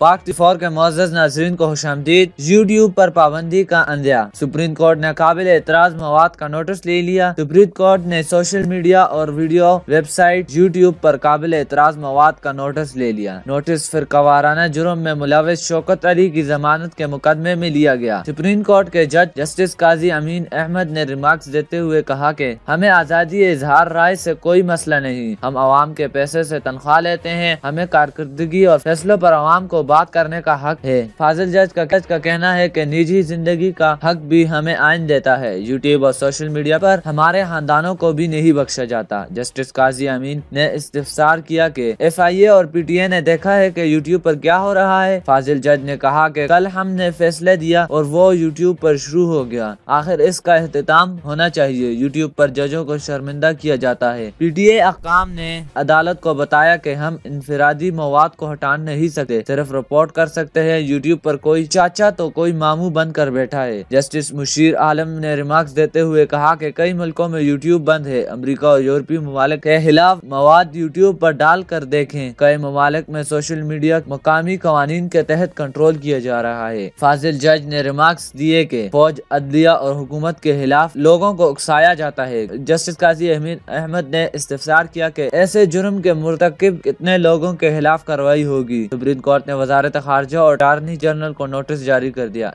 पाक तिफौर के मोज़ नाजरन को खुश आमदीद यूट्यूब पर पाबंदी का अंदिया सुप्रीम कोर्ट ने काबिल एतराज मवाद का नोटिस ले लिया सुप्रीम कोर्ट ने सोशल मीडिया और वीडियो वेबसाइट यूट्यूब पर काबिल एतराज मवाद का नोटिस ले लिया नोटिस फिर कवाराना जुर्म में मुलविस शौकत अली की जमानत के मुकदमे में लिया गया सुप्रीम कोर्ट के जज जस्टिस काजी अमीन अहमद ने रिमार्क देते हुए कहा की हमें आज़ादी इजहार राय ऐसी कोई मसला नहीं हम आवाम के पैसे ऐसी तनख्वाह लेते हैं हमें कारकर्दगी और फैसलों आरोप आवाम को बात करने का हक है फाजिल जज का, जज का कहना है की निजी जिंदगी का हक भी हमें आयन देता है यूट्यूब और सोशल मीडिया पर हमारे खानदानों को भी नहीं बख्शा जाता जस्टिस काजी अमीन ने इस्तार किया कि एफआईए और पी टी ए ने देखा है की यूट्यूब पर क्या हो रहा है फाजिल जज ने कहा की कल हमने फैसले दिया और वो यूट्यूब पर शुरू हो गया आखिर इसका अहतमाम होना चाहिए यूट्यूब पर जजों को शर्मिंदा किया जाता है पी टी ए अकाम ने अदालत को बताया की हम इनफरादी मवाद को हटा नहीं सकते सिर्फ रिपोर्ट कर सकते हैं यूट्यूब पर कोई चाचा तो कोई मामू बंद कर बैठा है जस्टिस मुशीर आलम ने रिमार्क्स देते हुए कहा कि कई मुल्कों में यूट्यूब बंद है अमरीका और यूरोपीय ममालिक के खिलाफ मवाद यूट्यूब पर डाल कर देखे कई ममालिक में सोशल मीडिया मकामी कवानीन के तहत कंट्रोल किया जा रहा है फाजिल जज ने रिमार्क दिए के फौज अदलिया और हुकूमत के खिलाफ लोगों को उकसाया जाता है जस्टिस काजी अहमद ने इस्तार किया कि ऐसे जुर्म के मुरतकब कितने लोगों के खिलाफ कार्रवाई होगी सुप्रीम कोर्ट ने वजारत खारजा और अटारनी जनरल को नोटिस जारी कर दिया